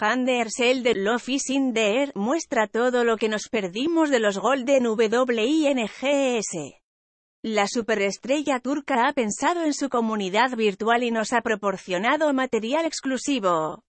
Handersel de Love is muestra todo lo que nos perdimos de los Golden WINGS. La superestrella turca ha pensado en su comunidad virtual y nos ha proporcionado material exclusivo.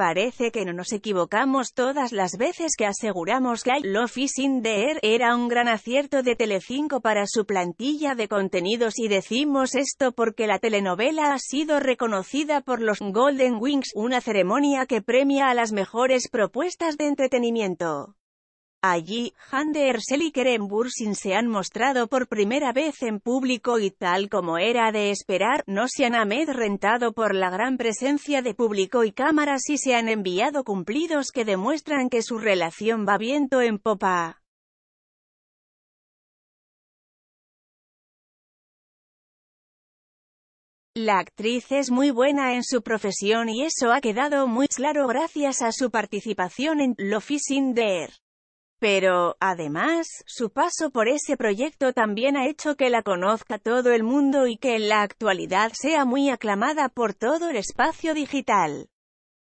Parece que no nos equivocamos todas las veces que aseguramos que I Love Is In The Air era un gran acierto de Telecinco para su plantilla de contenidos y decimos esto porque la telenovela ha sido reconocida por los Golden Wings, una ceremonia que premia a las mejores propuestas de entretenimiento. Allí, Hande Ersel y Kerem Bursin se han mostrado por primera vez en público y tal como era de esperar, no se han amedrentado por la gran presencia de público y cámaras y se han enviado cumplidos que demuestran que su relación va viento en popa. La actriz es muy buena en su profesión y eso ha quedado muy claro gracias a su participación en Lo Fishing pero, además, su paso por ese proyecto también ha hecho que la conozca todo el mundo y que en la actualidad sea muy aclamada por todo el espacio digital.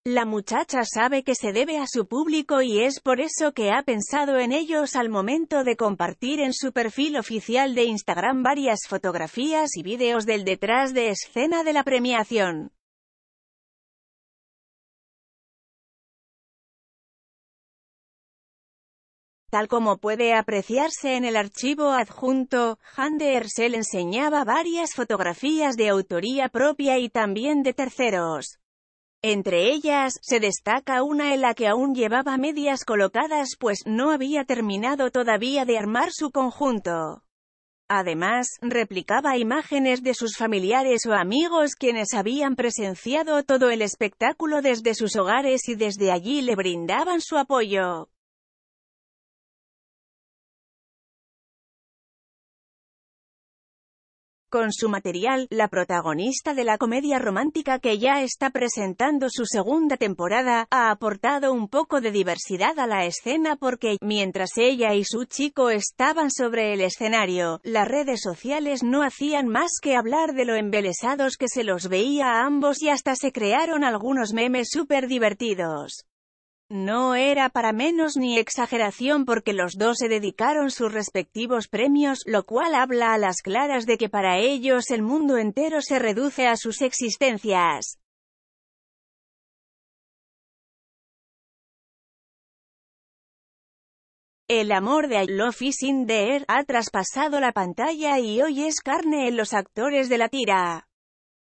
La muchacha sabe que se debe a su público y es por eso que ha pensado en ellos al momento de compartir en su perfil oficial de Instagram varias fotografías y vídeos del detrás de escena de la premiación. Tal como puede apreciarse en el archivo adjunto, Hande Ersel enseñaba varias fotografías de autoría propia y también de terceros. Entre ellas, se destaca una en la que aún llevaba medias colocadas pues no había terminado todavía de armar su conjunto. Además, replicaba imágenes de sus familiares o amigos quienes habían presenciado todo el espectáculo desde sus hogares y desde allí le brindaban su apoyo. con su material, la protagonista de la comedia romántica que ya está presentando su segunda temporada, ha aportado un poco de diversidad a la escena porque, mientras ella y su chico estaban sobre el escenario, las redes sociales no hacían más que hablar de lo embelesados que se los veía a ambos y hasta se crearon algunos memes súper divertidos. No era para menos ni exageración porque los dos se dedicaron sus respectivos premios, lo cual habla a las claras de que para ellos el mundo entero se reduce a sus existencias. El amor de I Love Is ha traspasado la pantalla y hoy es carne en los actores de la tira.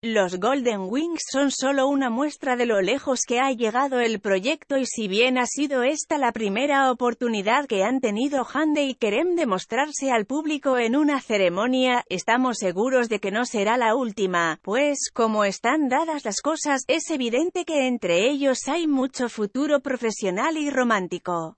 Los Golden Wings son solo una muestra de lo lejos que ha llegado el proyecto y si bien ha sido esta la primera oportunidad que han tenido Hande y Kerem de mostrarse al público en una ceremonia, estamos seguros de que no será la última, pues, como están dadas las cosas, es evidente que entre ellos hay mucho futuro profesional y romántico.